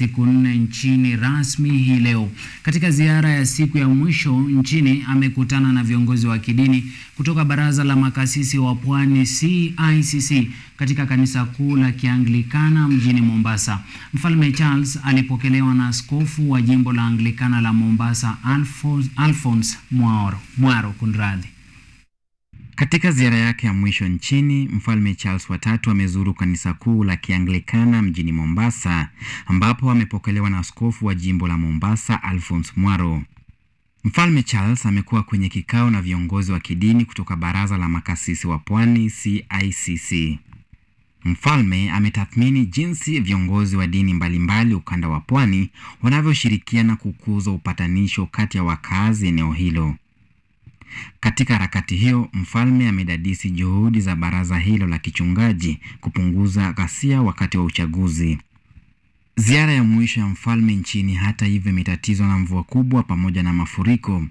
siku nne nchini rasmi hii leo. Katika ziara ya siku ya mwisho nchini, amekutana na viongozi wa kidini kutoka Baraza la Makasisi wa Pwani CICC katika kanisa kuu la Kianglikana mjini Mombasa. Mfalme Charles alipokelewa na askofu wa jimbo la Anglikana la Mombasa Alphonse Mwaro, Mwaro kunradhi. Katika ziara yake ya mwisho nchini, Mfalme Charles watatu amezuru kanisa kuu la Kianglikana mjini Mombasa, ambapo amepokelewa na askofu wa jimbo la Mombasa Alphonse Mwaro. Mfalme Charles amekuwa kwenye kikao na viongozi wa kidini kutoka Baraza la Makasisi wa Pwani CICC. Mfalme ametathmini jinsi viongozi wa dini mbalimbali ukanda wa Pwani wanavyoshirikiana kukuza upatanisho kati ya wakazi eneo hilo. Katika harakati hiyo, mfalme amedadisi juhudi za baraza hilo la kichungaji kupunguza ghasia wakati wa uchaguzi. Ziara ya mwisho ya mfalme nchini, hata hivyo, imetatizwa na mvua kubwa pamoja na mafuriko,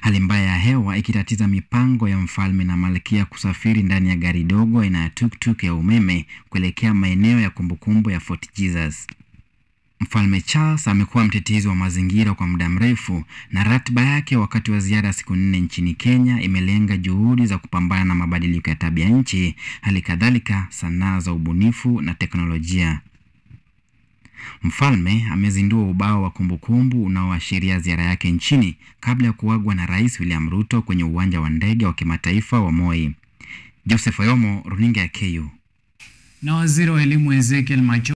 hali mbaya ya hewa ikitatiza mipango ya mfalme na malkia kusafiri ndani ya gari dogo aina ya tuktuk ya umeme kuelekea maeneo ya kumbukumbu ya Fort Jesus. Mfalme Charles amekuwa mtetezi wa mazingira kwa muda mrefu na ratiba yake wakati wa ziara ya siku nne nchini Kenya imelenga juhudi za kupambana na mabadiliko ya tabia nchi, hali kadhalika sanaa za ubunifu na teknolojia. Mfalme amezindua ubao wa kumbukumbu unaoashiria ziara yake nchini kabla ya kuagwa na Rais William Ruto kwenye uwanja wa ndege wa kimataifa wa Moi. Joseph Oyomo, runinga ya KU. Na waziri wa elimu Ezekiel Macho